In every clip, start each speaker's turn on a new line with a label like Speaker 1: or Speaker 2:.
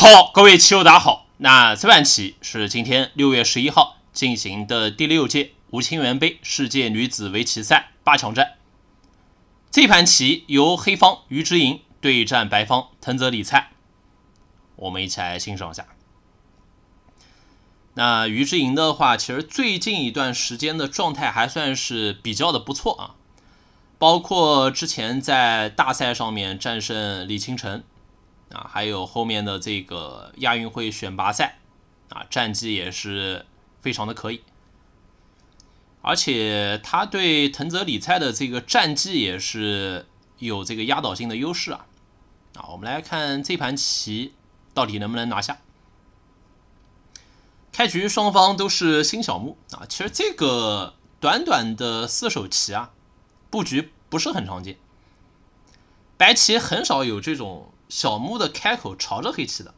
Speaker 1: 好，各位棋友，大家好。那这盘棋是今天六月十一号进行的第六届吴清源杯世界女子围棋赛八强战。这盘棋由黑方于之莹对战白方藤泽里菜，我们一起来欣赏一下。那于之莹的话，其实最近一段时间的状态还算是比较的不错啊，包括之前在大赛上面战胜李清晨，啊，还有后面的这个亚运会选拔赛，啊，战绩也是非常的可以，而且他对藤泽里菜的这个战绩也是有这个压倒性的优势啊！啊，我们来看这盘棋到底能不能拿下。开局双方都是新小目啊，其实这个短短的四手棋啊，布局不是很常见，白棋很少有这种。小木的开口朝着黑棋的，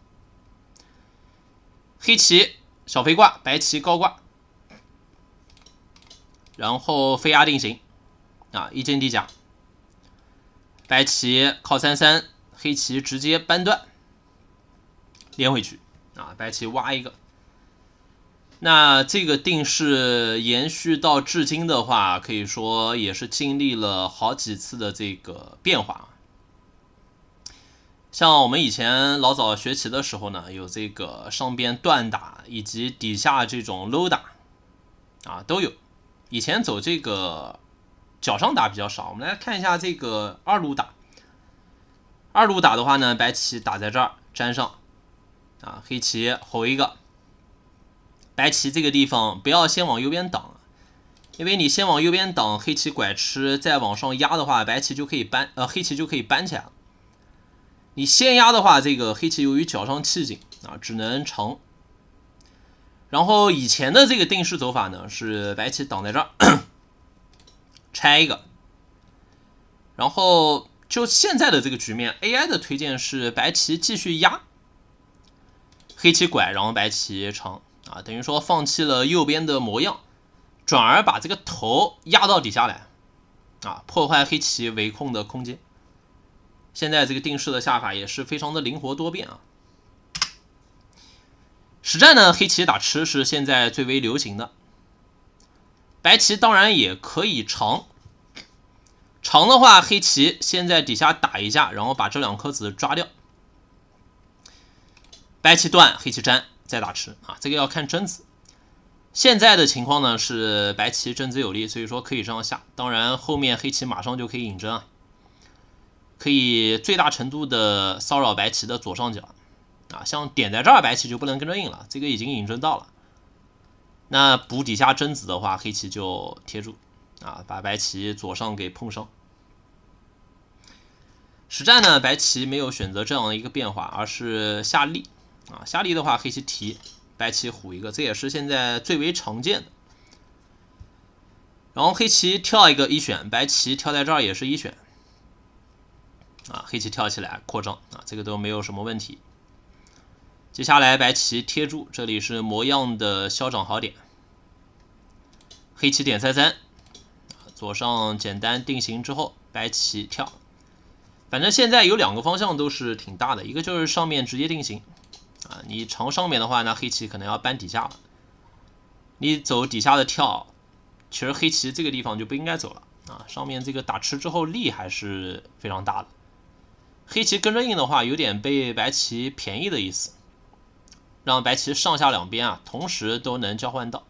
Speaker 1: 黑棋小飞挂，白棋高挂，然后飞压定型，啊，一进地甲。白棋靠三三，黑棋直接扳断，连回去，啊，白棋挖一个。那这个定式延续到至今的话，可以说也是经历了好几次的这个变化。像我们以前老早学棋的时候呢，有这个上边断打，以及底下这种搂打，啊都有。以前走这个脚上打比较少。我们来看一下这个二路打。二路打的话呢，白棋打在这儿粘上，啊，黑棋吼一个。白棋这个地方不要先往右边挡，因为你先往右边挡，黑棋拐吃，再往上压的话，白棋就可以搬，呃，黑棋就可以搬起来了。你先压的话，这个黑棋由于脚上气紧啊，只能长。然后以前的这个定式走法呢，是白棋挡在这儿，拆一个。然后就现在的这个局面，AI 的推荐是白棋继续压，黑棋拐，然后白棋长啊，等于说放弃了右边的模样，转而把这个头压到底下来，啊，破坏黑棋围控的空间。现在这个定式的下法也是非常的灵活多变啊。实战呢，黑棋打吃是现在最为流行的，白棋当然也可以长。长的话，黑棋现在底下打一下，然后把这两颗子抓掉。白棋断，黑棋粘，再打吃啊，这个要看真子。现在的情况呢是白棋真子有力，所以说可以这样下。当然后面黑棋马上就可以引针啊。可以最大程度的骚扰白棋的左上角，啊，像点在这儿，白棋就不能跟着应了，这个已经引中到了。那补底下贞子的话，黑棋就贴住，啊，把白棋左上给碰上。实战呢，白棋没有选择这样的一个变化，而是下立，啊，下立的话，黑棋提，白棋虎一个，这也是现在最为常见的。然后黑棋跳一个一选，白棋跳在这儿也是一选。啊，黑棋跳起来扩张啊，这个都没有什么问题。接下来白棋贴住，这里是模样的消长好点。黑棋点三三，左上简单定型之后，白棋跳。反正现在有两个方向都是挺大的，一个就是上面直接定型啊，你长上面的话，那黑棋可能要扳底下了。你走底下的跳，其实黑棋这个地方就不应该走了啊，上面这个打吃之后力还是非常大的。黑棋跟着应的话，有点被白棋便宜的意思，让白棋上下两边啊，同时都能交换到。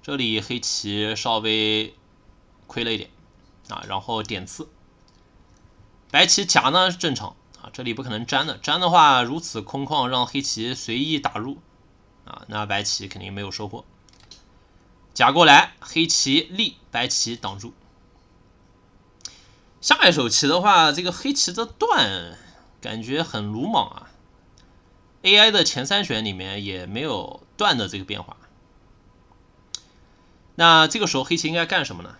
Speaker 1: 这里黑棋稍微亏了一点啊，然后点刺。白棋夹呢正常啊，这里不可能粘的，粘的话如此空旷，让黑棋随意打入啊，那白棋肯定没有收获。夹过来，黑棋立，白棋挡住。下一手棋的话，这个黑棋的断感觉很鲁莽啊。AI 的前三选里面也没有断的这个变化。那这个时候黑棋应该干什么呢？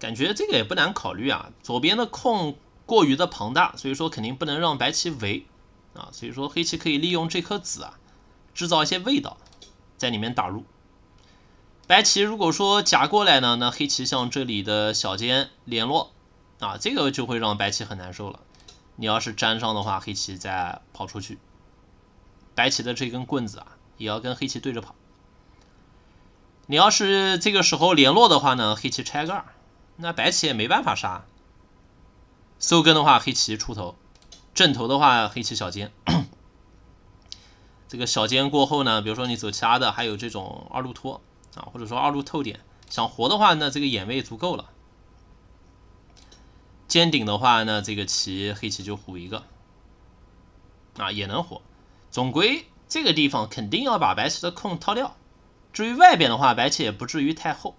Speaker 1: 感觉这个也不难考虑啊。左边的空过于的庞大，所以说肯定不能让白棋围啊。所以说黑棋可以利用这颗子啊，制造一些味道，在里面打入。白棋如果说夹过来呢，那黑棋向这里的小尖联络啊，这个就会让白棋很难受了。你要是粘上的话，黑棋再跑出去，白棋的这根棍子啊，也要跟黑棋对着跑。你要是这个时候联络的话呢，黑棋拆盖，那白棋也没办法杀。搜根的话，黑棋出头；正头的话，黑棋小尖。这个小尖过后呢，比如说你走其他的，还有这种二路拖。啊，或者说二路透点，想活的话呢，这个眼位足够了。尖顶的话呢，这个棋黑棋就虎一个，啊也能活。总归这个地方肯定要把白棋的空掏掉。至于外边的话，白棋也不至于太厚。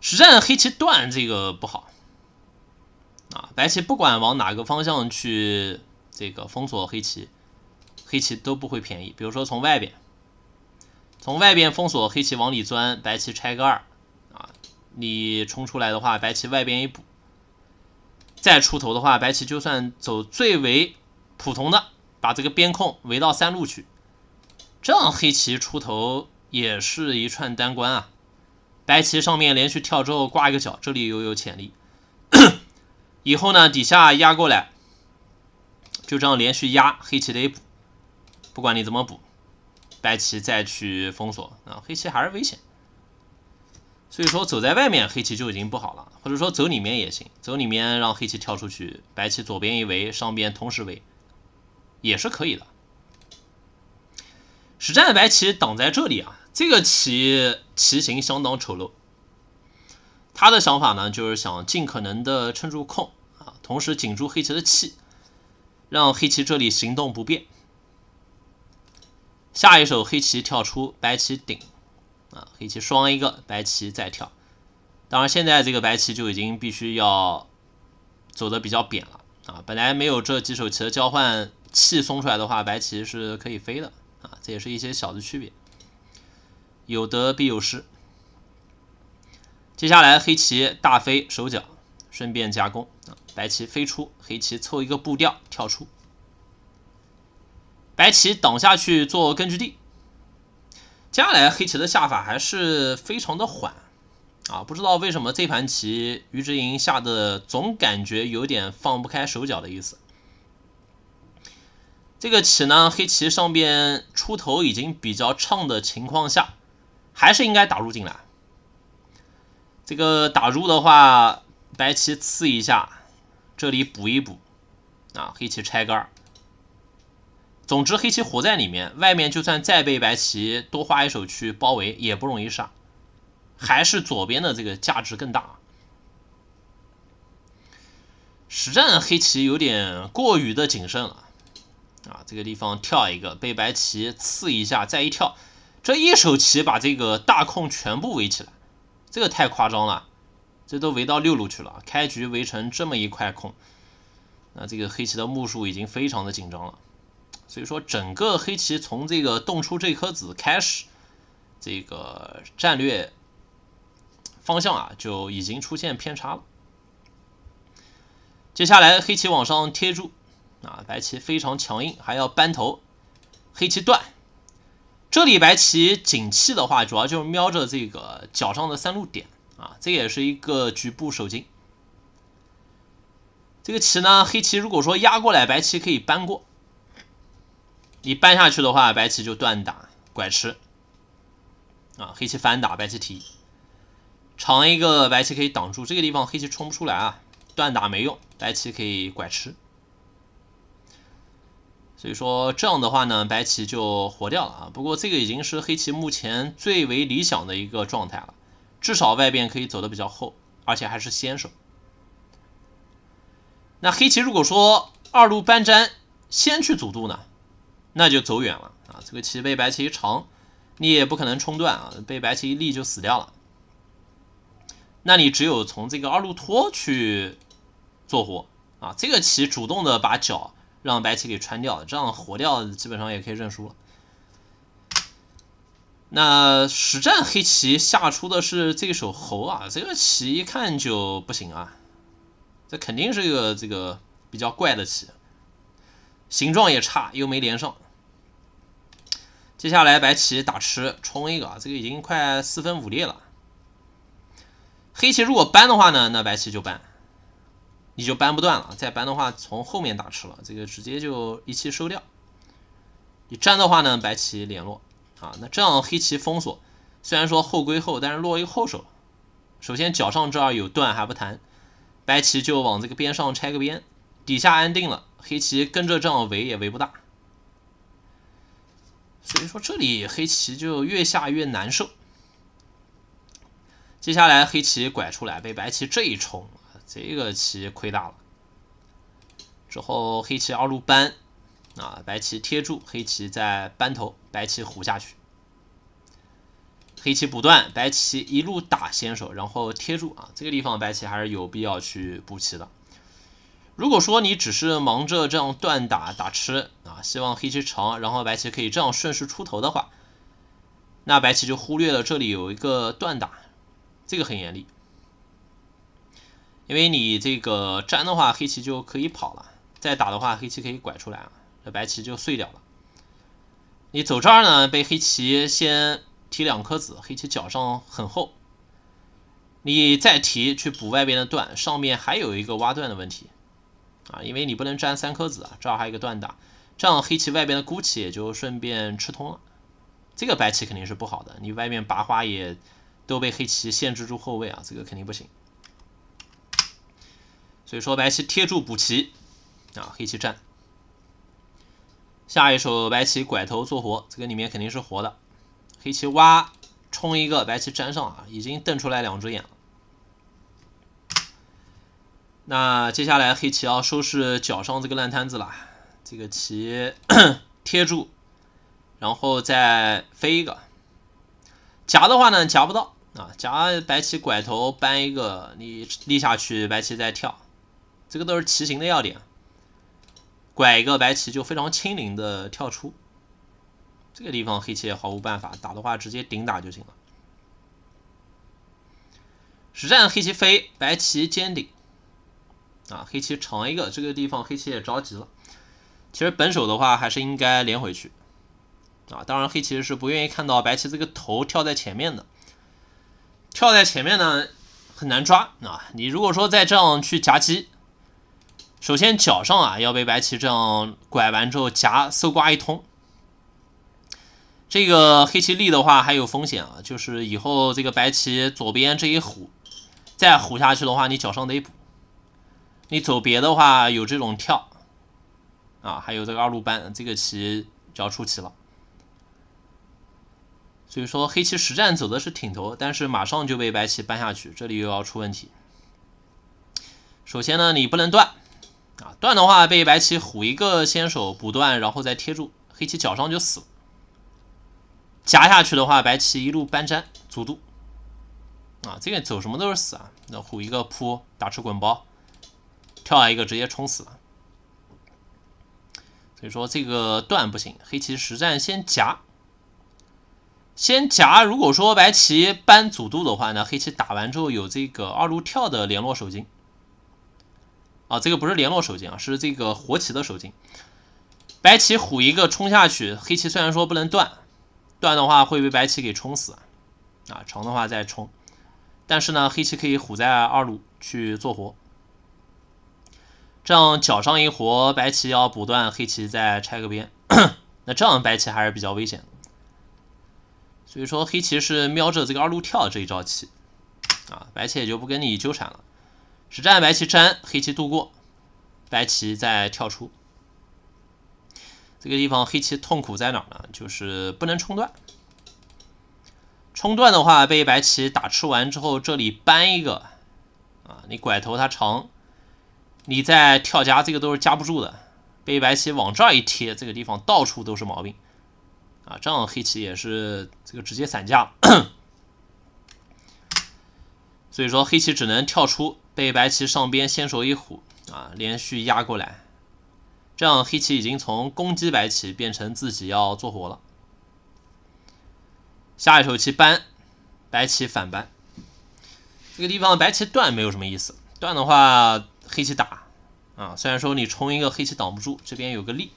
Speaker 1: 实战黑棋断这个不好，啊，白棋不管往哪个方向去这个封锁黑棋，黑棋都不会便宜。比如说从外边。从外边封锁黑棋往里钻，白棋拆个二，啊，你冲出来的话，白棋外边一补，再出头的话，白棋就算走最为普通的，把这个边控围到三路去，这样黑棋出头也是一串单关啊。白棋上面连续跳之后挂一个角，这里又有潜力，以后呢底下压过来，就这样连续压黑棋得补，不管你怎么补。白棋再去封锁啊，黑棋还是危险，所以说走在外面黑棋就已经不好了，或者说走里面也行，走里面让黑棋跳出去，白棋左边一围，上边同时围，也是可以的。实战的白棋挡在这里啊，这个棋棋形相当丑陋，他的想法呢就是想尽可能的撑住空啊，同时紧住黑棋的气，让黑棋这里行动不便。下一手黑棋跳出，白棋顶，啊，黑棋双一个，白棋再跳。当然，现在这个白棋就已经必须要走的比较扁了，啊，本来没有这几手棋的交换气松出来的话，白棋是可以飞的，啊，这也是一些小的区别。有得必有失。接下来黑棋大飞手脚，顺便加攻，啊，白棋飞出，黑棋凑一个步调跳出。白棋挡下去做根据地，接下来黑棋的下法还是非常的缓啊，不知道为什么这盘棋于之莹下的总感觉有点放不开手脚的意思。这个棋呢，黑棋上边出头已经比较畅的情况下，还是应该打入进来。这个打入的话，白棋刺一下，这里补一补啊，黑棋拆杆。总之，黑棋活在里面，外面就算再被白棋多花一手去包围，也不容易杀，还是左边的这个价值更大。实战黑棋有点过于的谨慎了，啊，这个地方跳一个，被白棋刺一下，再一跳，这一手棋把这个大空全部围起来，这个太夸张了，这都围到六路去了，开局围成这么一块空，那这个黑棋的目数已经非常的紧张了。所以说，整个黑棋从这个动出这颗子开始，这个战略方向啊就已经出现偏差了。接下来，黑棋往上贴住，啊，白棋非常强硬，还要扳头，黑棋断。这里白棋紧气的话，主要就是瞄着这个角上的三路点啊，这也是一个局部守筋。这个棋呢，黑棋如果说压过来，白棋可以扳过。你搬下去的话，白棋就断打拐吃，啊，黑棋翻打白棋提，长一个白棋可以挡住这个地方，黑棋冲不出来啊，断打没用，白棋可以拐吃。所以说这样的话呢，白棋就活掉了啊。不过这个已经是黑棋目前最为理想的一个状态了，至少外边可以走的比较厚，而且还是先手。那黑棋如果说二路搬粘先去阻渡呢？那就走远了啊！这个棋被白棋一长，你也不可能冲断啊，被白棋一立就死掉了。那你只有从这个二路拖去做活啊！这个棋主动的把脚让白棋给穿掉，这样活掉基本上也可以认输了。那实战黑棋下出的是这手猴啊！这个棋一看就不行啊，这肯定是一个这个比较怪的棋，形状也差，又没连上。接下来白棋打吃冲一个啊，这个已经快四分五裂了。黑棋如果搬的话呢，那白棋就搬，你就搬不断了。再搬的话，从后面打吃了，这个直接就一气收掉。你粘的话呢，白棋联络啊，那这样黑棋封锁，虽然说后归后，但是落一个后手。首先脚上这儿有断还不谈，白棋就往这个边上拆个边，底下安定了，黑棋跟着这样围也围不大。所以说，这里黑棋就越下越难受。接下来，黑棋拐出来，被白棋这一冲，这个棋亏大了。之后，黑棋二路扳，啊，白棋贴住，黑棋再扳头，白棋虎下去。黑棋不断，白棋一路打先手，然后贴住啊，这个地方白棋还是有必要去补棋的。如果说你只是忙着这样断打打吃啊，希望黑棋长，然后白棋可以这样顺势出头的话，那白棋就忽略了这里有一个断打，这个很严厉。因为你这个粘的话，黑棋就可以跑了；再打的话，黑棋可以拐出来啊，这白棋就碎掉了。你走这儿呢，被黑棋先提两颗子，黑棋脚上很厚，你再提去补外边的断，上面还有一个挖断的问题。啊，因为你不能粘三颗子啊，这儿还有一个断打，这样黑棋外边的孤棋也就顺便吃通了。这个白棋肯定是不好的，你外面拔花也都被黑棋限制住后位啊，这个肯定不行。所以说白棋贴住补棋啊，黑棋站。下一手白棋拐头做活，这个里面肯定是活的。黑棋挖冲一个，白棋粘上啊，已经瞪出来两只眼了。那接下来黑棋要收拾脚上这个烂摊子了，这个棋 贴住，然后再飞一个夹的话呢夹不到啊夹白棋拐头搬一个你立下去白棋再跳，这个都是棋形的要点，拐一个白棋就非常轻灵的跳出，这个地方黑棋也毫无办法打的话直接顶打就行了，实战黑棋飞白棋尖顶。啊，黑棋长一个，这个地方黑棋也着急了。其实本手的话，还是应该连回去。啊，当然黑棋是不愿意看到白棋这个头跳在前面的。跳在前面呢，很难抓啊。你如果说再这样去夹击，首先脚上啊要被白棋这样拐完之后夹搜刮一通。这个黑棋立的话还有风险啊，就是以后这个白棋左边这一虎，再虎下去的话，你脚上得补。你走别的话有这种跳，啊，还有这个二路扳，这个棋就要出棋了。所以说黑棋实战走的是挺头，但是马上就被白棋扳下去，这里又要出问题。首先呢，你不能断，啊，断的话被白棋虎一个先手补断，然后再贴住黑棋脚上就死了。夹下去的话，白棋一路搬粘，阻渡，啊，这个走什么都是死啊，那虎一个扑打出滚包。跳下一个直接冲死了，所以说这个断不行。黑棋实战先夹，先夹。如果说白棋扳主渡的话呢，黑棋打完之后有这个二路跳的联络手筋。啊，这个不是联络手筋啊，是这个活棋的手筋。白棋虎一个冲下去，黑棋虽然说不能断，断的话会被白棋给冲死。啊，成的话再冲，但是呢，黑棋可以虎在二路去做活。这样脚上一活，白棋要补断，黑棋再拆个边，那这样白棋还是比较危险。所以说黑棋是瞄着这个二路跳这一招棋啊，白棋也就不跟你纠缠了。实战白棋粘，黑棋渡过，白棋再跳出。这个地方黑棋痛苦在哪呢？就是不能冲断。冲断的话，被白棋打吃完之后，这里搬一个啊，你拐头它长。你再跳夹，这个都是夹不住的。被白棋往这儿一贴，这个地方到处都是毛病啊！这样黑棋也是这个直接散架。所以说黑棋只能跳出，被白棋上边先手一虎啊，连续压过来。这样黑棋已经从攻击白棋变成自己要做活了。下一手棋搬，白棋反搬。这个地方白棋断没有什么意思，断的话。黑棋打啊，虽然说你冲一个黑棋挡不住，这边有个力，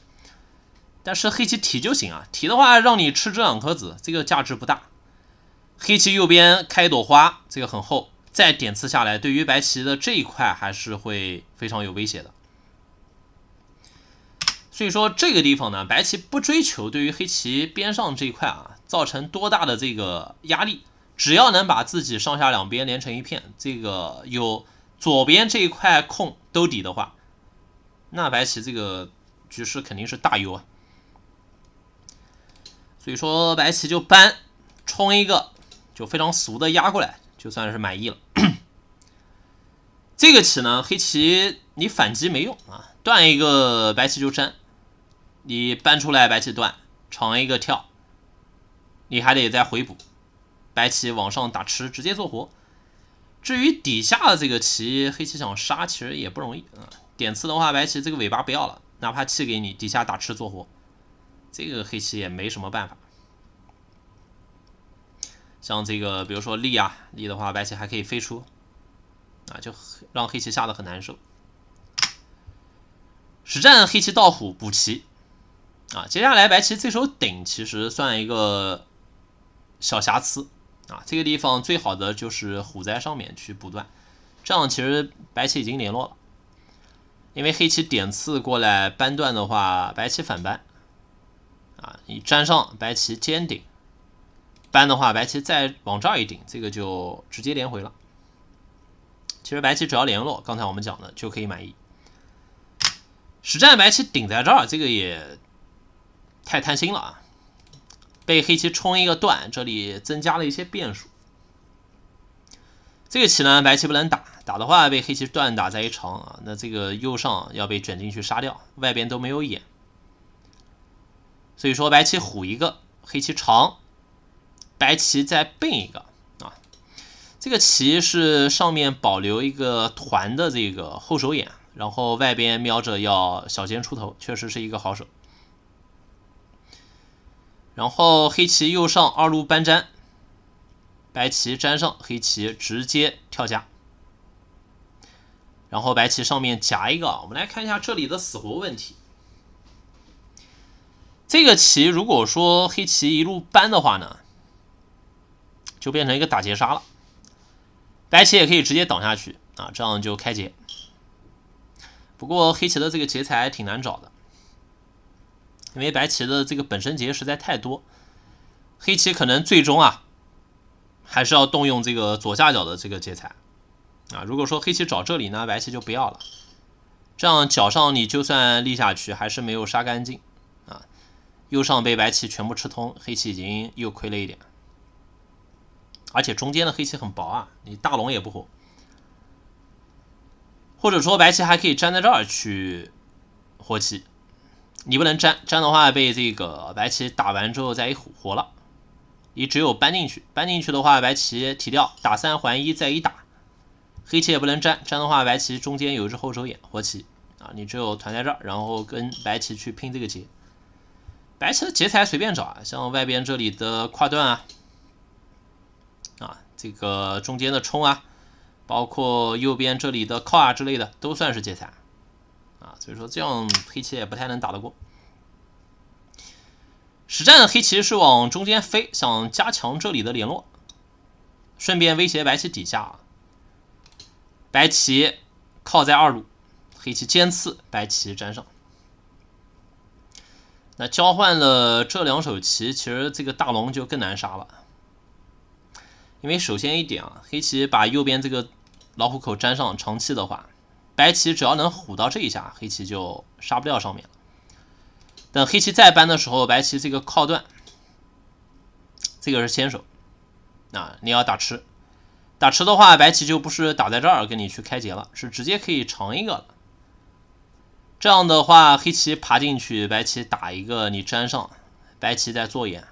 Speaker 1: 但是黑棋提就行啊。提的话让你吃这两颗子，这个价值不大。黑棋右边开一朵花，这个很厚，再点刺下来，对于白棋的这一块还是会非常有威胁的。所以说这个地方呢，白棋不追求对于黑棋边上这一块啊，造成多大的这个压力，只要能把自己上下两边连成一片，这个有。左边这一块空兜底的话，那白棋这个局势肯定是大优啊。所以说白棋就搬冲一个，就非常俗的压过来，就算是满意了。这个棋呢，黑棋你反击没用啊，断一个白棋就粘，你搬出来白棋断，长一个跳，你还得再回补。白棋往上打吃，直接做活。至于底下的这个棋，黑棋想杀其实也不容易啊。点刺的话，白棋这个尾巴不要了，哪怕弃给你，底下打吃做活，这个黑棋也没什么办法。像这个，比如说立啊，立的话，白棋还可以飞出，啊，就让黑棋下的很难受。实战黑棋倒虎补棋，啊，接下来白棋这手顶其实算一个小瑕疵。啊，这个地方最好的就是虎在上面去补断，这样其实白棋已经联络了，因为黑棋点刺过来扳断的话，白棋反扳，啊，你粘上白棋尖顶，扳的话白棋再往这儿一顶，这个就直接连回了。其实白棋只要联络，刚才我们讲的就可以满意。实战白棋顶在这儿，这个也太贪心了啊。被黑棋冲一个断，这里增加了一些变数。这个棋呢，白棋不能打，打的话被黑棋断打在长啊，那这个右上要被卷进去杀掉，外边都没有眼。所以说白棋虎一个，黑棋长，白棋再奔一个啊。这个棋是上面保留一个团的这个后手眼，然后外边瞄着要小尖出头，确实是一个好手。然后黑棋右上二路搬粘，白棋粘上，黑棋直接跳下。然后白棋上面夹一个。我们来看一下这里的死活问题。这个棋如果说黑棋一路扳的话呢，就变成一个打劫杀了。白棋也可以直接挡下去啊，这样就开劫。不过黑棋的这个劫材挺难找的。因为白棋的这个本身劫实在太多，黑棋可能最终啊还是要动用这个左下角的这个劫材啊。如果说黑棋找这里，呢，白棋就不要了，这样角上你就算立下去还是没有杀干净啊。右上被白棋全部吃通，黑棋已经又亏了一点，而且中间的黑棋很薄啊，你大龙也不活，或者说白棋还可以站在这儿去活棋。你不能粘粘的话，被这个白棋打完之后再一活了。你只有搬进去，搬进去的话，白棋提掉，打三还一再一打，黑棋也不能粘粘的话，白棋中间有一只后手眼活棋啊，你只有团在这儿，然后跟白棋去拼这个劫。白棋的劫材随便找啊，像外边这里的跨段啊，啊这个中间的冲啊，包括右边这里的靠啊之类的，都算是劫材。啊，所以说这样黑棋也不太能打得过。实战的黑棋是往中间飞，想加强这里的联络，顺便威胁白棋底下啊。白棋靠在二路，黑棋尖刺，白棋粘上。那交换了这两手棋，其实这个大龙就更难杀了。因为首先一点啊，黑棋把右边这个老虎口粘上，长期的话。白棋只要能虎到这一下，黑棋就杀不掉上面了。等黑棋再搬的时候，白棋这个靠断，这个是先手。啊，你要打吃，打吃的话，白棋就不是打在这儿跟你去开劫了，是直接可以长一个了。这样的话，黑棋爬进去，白棋打一个你粘上，白棋再做眼。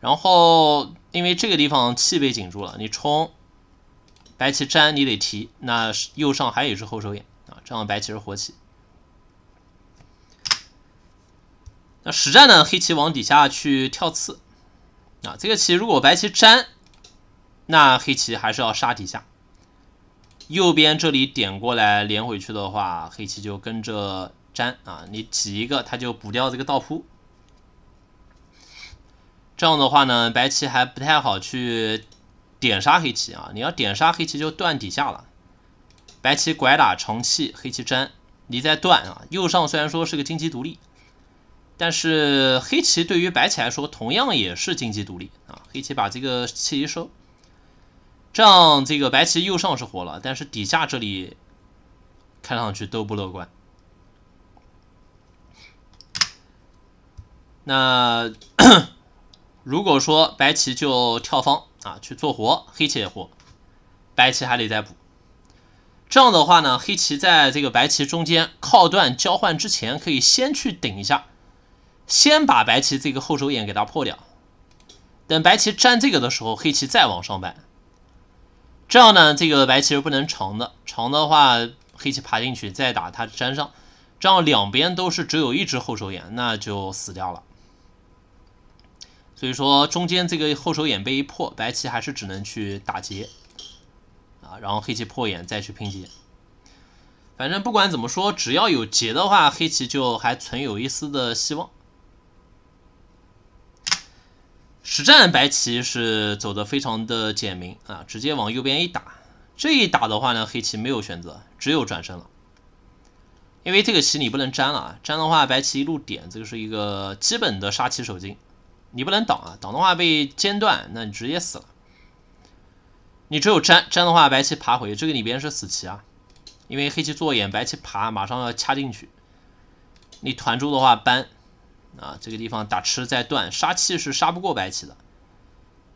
Speaker 1: 然后因为这个地方气被紧住了，你冲。白棋粘你得提，那右上还有一只后手眼啊，这样白棋是活棋。那实战呢，黑棋往底下去跳刺啊，这个棋如果白棋粘，那黑棋还是要杀底下。右边这里点过来连回去的话，黑棋就跟着粘啊，你挤一个他就补掉这个倒扑。这样的话呢，白棋还不太好去。点杀黑棋啊！你要点杀黑棋，就断底下了。白棋拐打长气，黑棋粘，你再断啊。右上虽然说是个金济独立，但是黑棋对于白棋来说同样也是金济独立啊。黑棋把这个气一收，这样这个白棋右上是活了，但是底下这里看上去都不乐观。那 如果说白棋就跳方。啊，去做活，黑棋也活，白棋还得再补。这样的话呢，黑棋在这个白棋中间靠断交换之前，可以先去顶一下，先把白棋这个后手眼给它破掉。等白棋粘这个的时候，黑棋再往上扳。这样呢，这个白棋是不能长的，长的话黑棋爬进去再打它粘上，这样两边都是只有一只后手眼，那就死掉了。所以说，中间这个后手眼被一破，白棋还是只能去打劫，啊，然后黑棋破眼再去拼劫。反正不管怎么说，只要有劫的话，黑棋就还存有一丝的希望。实战白棋是走的非常的简明啊，直接往右边一打，这一打的话呢，黑棋没有选择，只有转身了。因为这个棋你不能粘了啊，粘的话白棋一路点，这个是一个基本的杀棋手筋。你不能挡啊，挡的话被尖断，那你直接死了。你只有粘粘的话，白棋爬回，这个里边是死棋啊，因为黑棋做眼，白棋爬马上要掐进去。你团住的话搬，啊，这个地方打吃再断，杀气是杀不过白棋的。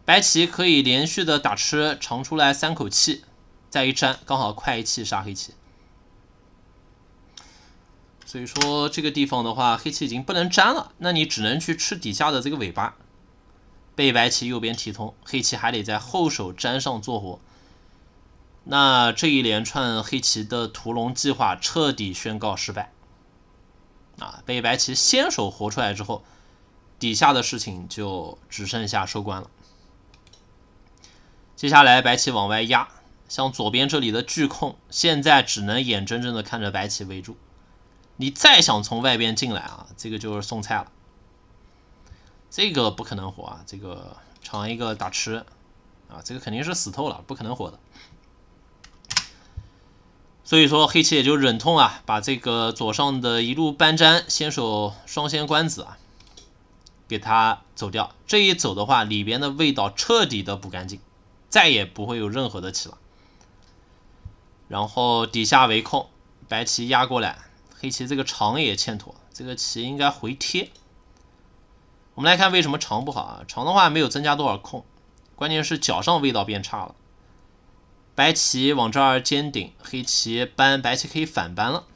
Speaker 1: 白棋可以连续的打吃，长出来三口气，再一粘，刚好快一气杀黑棋。所以说这个地方的话，黑棋已经不能粘了，那你只能去吃底下的这个尾巴。被白棋右边提通，黑棋还得在后手粘上做活。那这一连串黑棋的屠龙计划彻底宣告失败。啊，被白棋先手活出来之后，底下的事情就只剩下收官了。接下来白棋往外压，像左边这里的巨控，现在只能眼睁睁的看着白棋围住。你再想从外边进来啊，这个就是送菜了，这个不可能活啊！这个尝一个打吃，啊，这个肯定是死透了，不可能活的。所以说黑棋也就忍痛啊，把这个左上的一路搬粘先手双先官子啊，给他走掉。这一走的话，里边的味道彻底的补干净，再也不会有任何的棋了。然后底下围空，白棋压过来。黑棋这个长也欠妥，这个棋应该回贴。我们来看为什么长不好啊？长的话没有增加多少空，关键是脚上味道变差了。白棋往这儿尖顶，黑棋扳，白棋可以反扳了。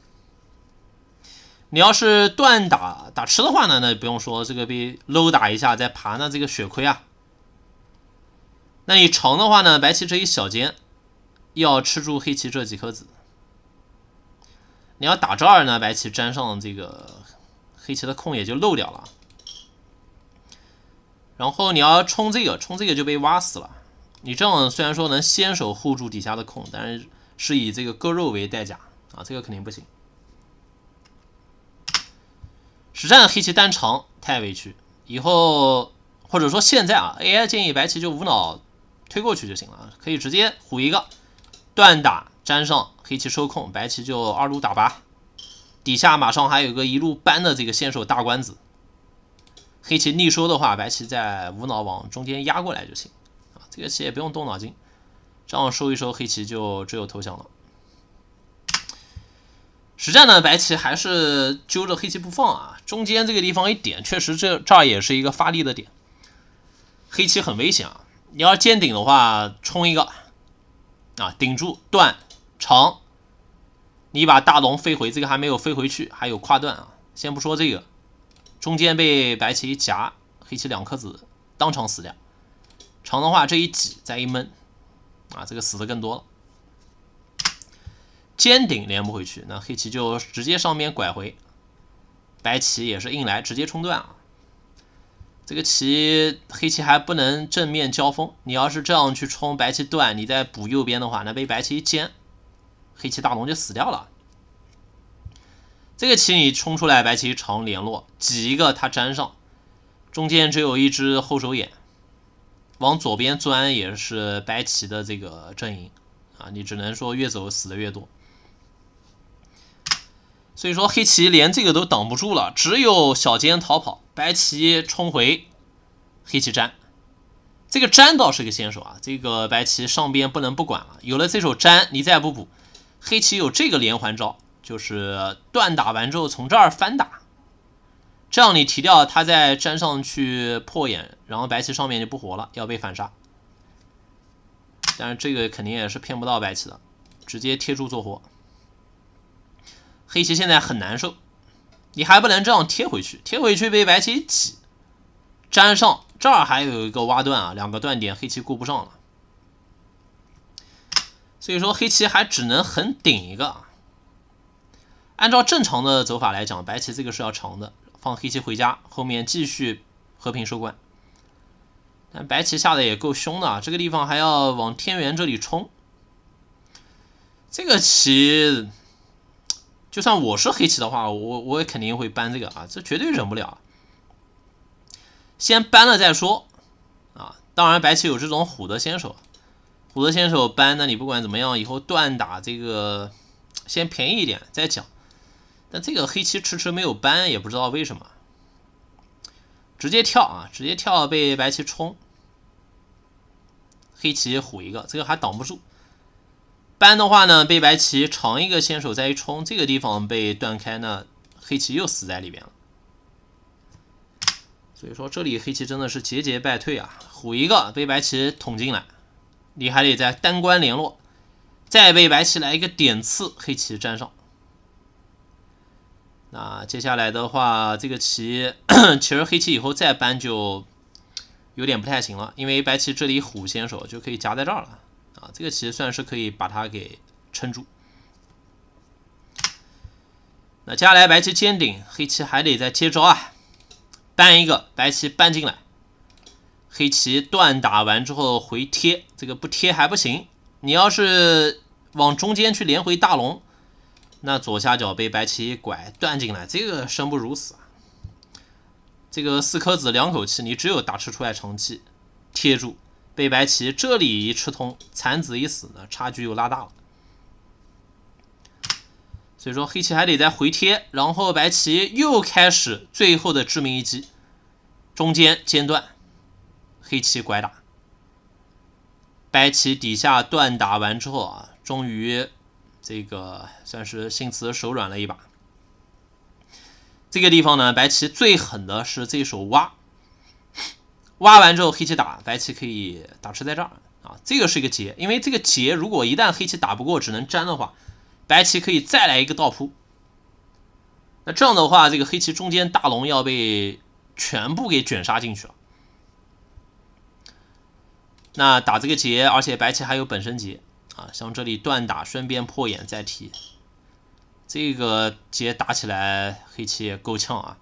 Speaker 1: 你要是断打打吃的话呢，那不用说，这个被搂打一下再爬，那这个血亏啊。那你长的话呢，白棋这一小尖要吃住黑棋这几颗子。你要打这儿呢，白棋粘上这个黑棋的空也就漏掉了。然后你要冲这个，冲这个就被挖死了。你这样虽然说能先手护住底下的空，但是是以这个割肉为代价啊，这个肯定不行。实战黑棋单长太委屈，以后或者说现在啊，AI 建议白棋就无脑推过去就行了，可以直接虎一个断打。粘上黑棋收控，白棋就二路打八，底下马上还有个一路扳的这个先手大关子。黑棋逆收的话，白棋在无脑往中间压过来就行啊，这个棋也不用动脑筋，这样收一收，黑棋就只有投降了。实战呢，白棋还是揪着黑棋不放啊，中间这个地方一点，确实这这儿也是一个发力的点。黑棋很危险啊，你要尖顶的话冲一个啊，顶住断。长，你把大龙飞回，这个还没有飞回去，还有跨段啊。先不说这个，中间被白棋一夹，黑棋两颗子当场死掉。长的话，这一挤再一闷，啊，这个死的更多了。尖顶连不回去，那黑棋就直接上边拐回，白棋也是硬来，直接冲断啊。这个棋黑棋还不能正面交锋，你要是这样去冲白棋断，你再补右边的话，那被白棋一尖。黑棋大龙就死掉了。这个棋你冲出来，白棋长联络，挤一个它粘上，中间只有一只后手眼，往左边钻也是白棋的这个阵营啊，你只能说越走死的越多。所以说黑棋连这个都挡不住了，只有小尖逃跑，白棋冲回黑棋粘，这个粘倒是个先手啊，这个白棋上边不能不管了，有了这手粘，你再不补。黑棋有这个连环招，就是断打完之后从这儿翻打，这样你提掉他再粘上去破眼，然后白棋上面就不活了，要被反杀。但是这个肯定也是骗不到白棋的，直接贴住做活。黑棋现在很难受，你还不能这样贴回去，贴回去被白棋挤粘上，这儿还有一个挖断啊，两个断点黑棋顾不上了。所以说黑棋还只能横顶一个啊。按照正常的走法来讲，白棋这个是要长的，放黑棋回家，后面继续和平收官。但白棋下的也够凶的啊，这个地方还要往天元这里冲。这个棋，就算我是黑棋的话，我我也肯定会搬这个啊，这绝对忍不了。先搬了再说啊，当然白棋有这种虎的先手。虎子先手搬，那你不管怎么样，以后断打这个先便宜一点再讲。但这个黑棋迟迟没有搬，也不知道为什么。直接跳啊，直接跳被白棋冲，黑棋虎一个，这个还挡不住。搬的话呢，被白棋长一个先手再一冲，这个地方被断开呢，黑棋又死在里边了。所以说这里黑棋真的是节节败退啊，虎一个被白棋捅进来。你还得在单关联络，再被白棋来一个点刺，黑棋粘上。那接下来的话，这个棋其实 黑棋以后再搬就有点不太行了，因为白棋这里虎先手就可以夹在这儿了啊。这个棋算是可以把它给撑住。那接下来白棋尖顶，黑棋还得再接招啊，搬一个，白棋搬进来。黑棋断打完之后回贴，这个不贴还不行。你要是往中间去连回大龙，那左下角被白棋一拐断进来，这个生不如死啊！这个四颗子两口气，你只有打吃出来长气，贴住。被白棋这里一吃通，残子一死，呢，差距又拉大了。所以说黑棋还得再回贴，然后白棋又开始最后的致命一击，中间间断。黑棋拐打，白棋底下断打完之后啊，终于这个算是心慈手软了一把。这个地方呢，白棋最狠的是这手挖，挖完之后黑棋打，白棋可以打吃在这儿啊。这个是一个劫，因为这个劫如果一旦黑棋打不过，只能粘的话，白棋可以再来一个倒扑。那这样的话，这个黑棋中间大龙要被全部给卷杀进去了。那打这个劫，而且白棋还有本身劫啊，像这里断打，顺便破眼再提，这个劫打起来黑棋也够呛啊。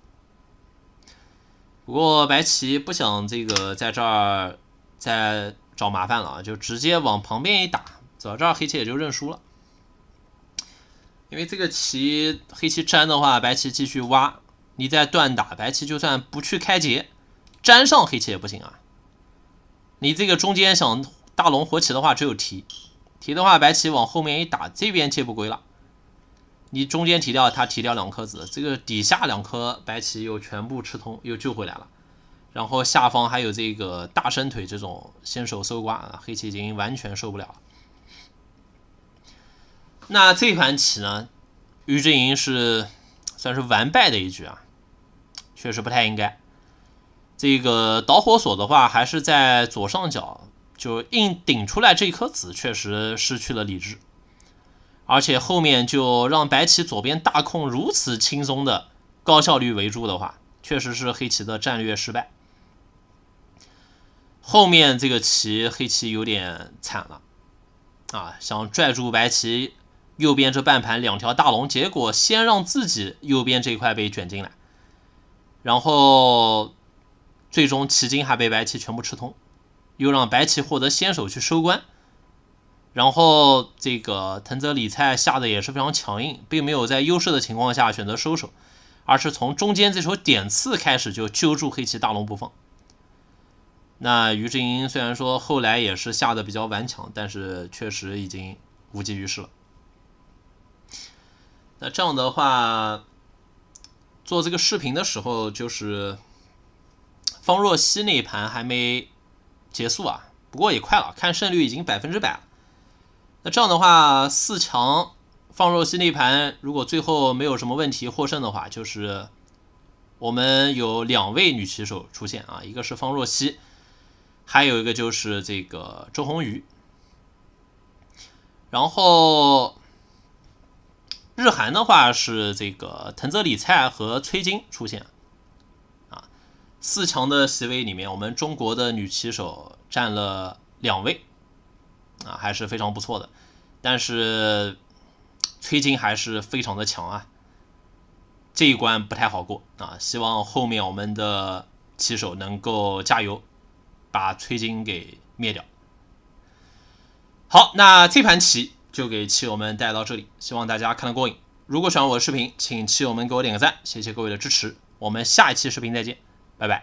Speaker 1: 不过白棋不想这个在这儿再找麻烦了啊，就直接往旁边一打，走到这儿黑棋也就认输了，因为这个棋黑棋粘的话，白棋继续挖，你再断打，白棋就算不去开劫，粘上黑棋也不行啊。你这个中间想大龙活棋的话，只有提，提的话白棋往后面一打，这边接不归了。你中间提掉，他提掉两颗子，这个底下两颗白棋又全部吃通，又救回来了。然后下方还有这个大伸腿这种先手搜刮，黑棋已经完全受不了。那这盘棋呢，于之莹是算是完败的一局啊，确实不太应该。这个导火索的话，还是在左上角，就硬顶出来这一颗子，确实失去了理智，而且后面就让白棋左边大空如此轻松的高效率围住的话，确实是黑棋的战略失败。后面这个棋黑棋有点惨了啊，想拽住白棋右边这半盘两条大龙，结果先让自己右边这一块被卷进来，然后。最终，棋筋还被白棋全部吃通，又让白棋获得先手去收官。然后，这个藤泽里菜下的也是非常强硬，并没有在优势的情况下选择收手，而是从中间这手点刺开始就揪住黑棋大龙不放。那于之英虽然说后来也是下的比较顽强，但是确实已经无济于事了。那这样的话，做这个视频的时候就是。方若曦那一盘还没结束啊，不过也快了，看胜率已经百分之百了。那这样的话，四强方若曦那一盘如果最后没有什么问题获胜的话，就是我们有两位女棋手出现啊，一个是方若曦，还有一个就是这个周鸿余。然后日韩的话是这个藤泽里菜和崔精出现。四强的席位里面，我们中国的女棋手占了两位，啊，还是非常不错的。但是崔金还是非常的强啊，这一关不太好过啊。希望后面我们的棋手能够加油，把崔金给灭掉。好，那这盘棋就给棋友们带到这里，希望大家看得过瘾。如果喜欢我的视频，请棋友们给我点个赞，谢谢各位的支持。我们下一期视频再见。拜拜。